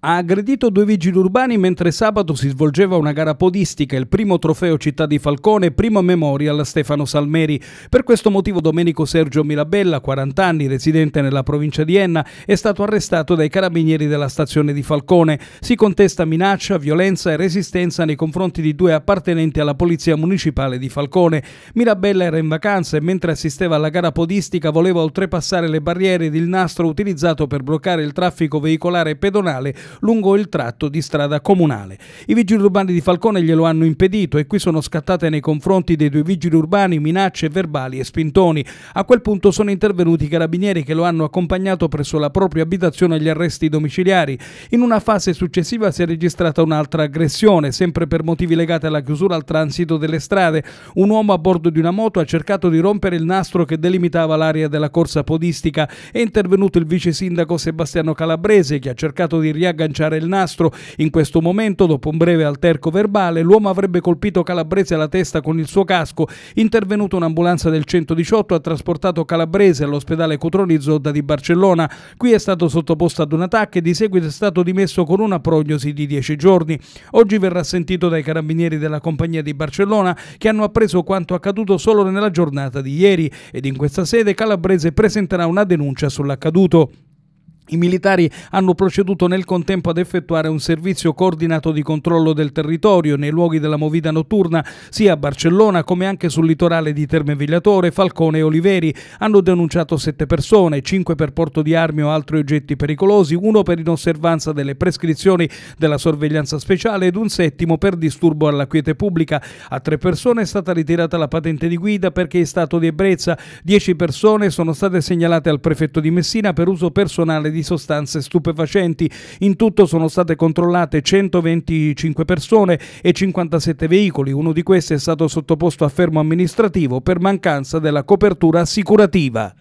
ha aggredito due vigili urbani mentre sabato si svolgeva una gara podistica, il primo trofeo Città di Falcone, primo memorial Stefano Salmeri. Per questo motivo Domenico Sergio Mirabella, 40 anni, residente nella provincia di Enna, è stato arrestato dai carabinieri della stazione di Falcone. Si contesta minaccia, violenza e resistenza nei confronti di due appartenenti alla polizia municipale di Falcone. Mirabella era in vacanza e mentre assisteva alla gara podistica voleva oltrepassare le barriere ed il nastro utilizzato per bloccare il traffico veicolare e pedonale lungo il tratto di strada comunale. I vigili urbani di Falcone glielo hanno impedito e qui sono scattate nei confronti dei due vigili urbani minacce verbali e spintoni. A quel punto sono intervenuti i carabinieri che lo hanno accompagnato presso la propria abitazione agli arresti domiciliari. In una fase successiva si è registrata un'altra aggressione, sempre per motivi legati alla chiusura al transito delle strade. Un uomo a bordo di una moto ha cercato di rompere il nastro che delimitava l'area della corsa podistica. È intervenuto il vice sindaco Sebastiano Calabrese che ha cercato di riavviare agganciare il nastro. In questo momento, dopo un breve alterco verbale, l'uomo avrebbe colpito Calabrese alla testa con il suo casco. Intervenuta un'ambulanza del 118 ha trasportato Calabrese all'ospedale Cotroni Zodda di Barcellona. Qui è stato sottoposto ad un attacco e di seguito è stato dimesso con una prognosi di 10 giorni. Oggi verrà sentito dai carabinieri della compagnia di Barcellona che hanno appreso quanto accaduto solo nella giornata di ieri ed in questa sede Calabrese presenterà una denuncia sull'accaduto. I militari hanno proceduto nel contempo ad effettuare un servizio coordinato di controllo del territorio nei luoghi della movida notturna sia a Barcellona come anche sul litorale di Terme Vigliatore, Falcone e Oliveri. Hanno denunciato sette persone, cinque per porto di armi o altri oggetti pericolosi, uno per inosservanza delle prescrizioni della sorveglianza speciale ed un settimo per disturbo alla quiete pubblica. A tre persone è stata ritirata la patente di guida perché è stato di ebbrezza. Dieci persone sono state segnalate al prefetto di Messina per uso personale di di sostanze stupefacenti. In tutto sono state controllate 125 persone e 57 veicoli, uno di questi è stato sottoposto a fermo amministrativo per mancanza della copertura assicurativa.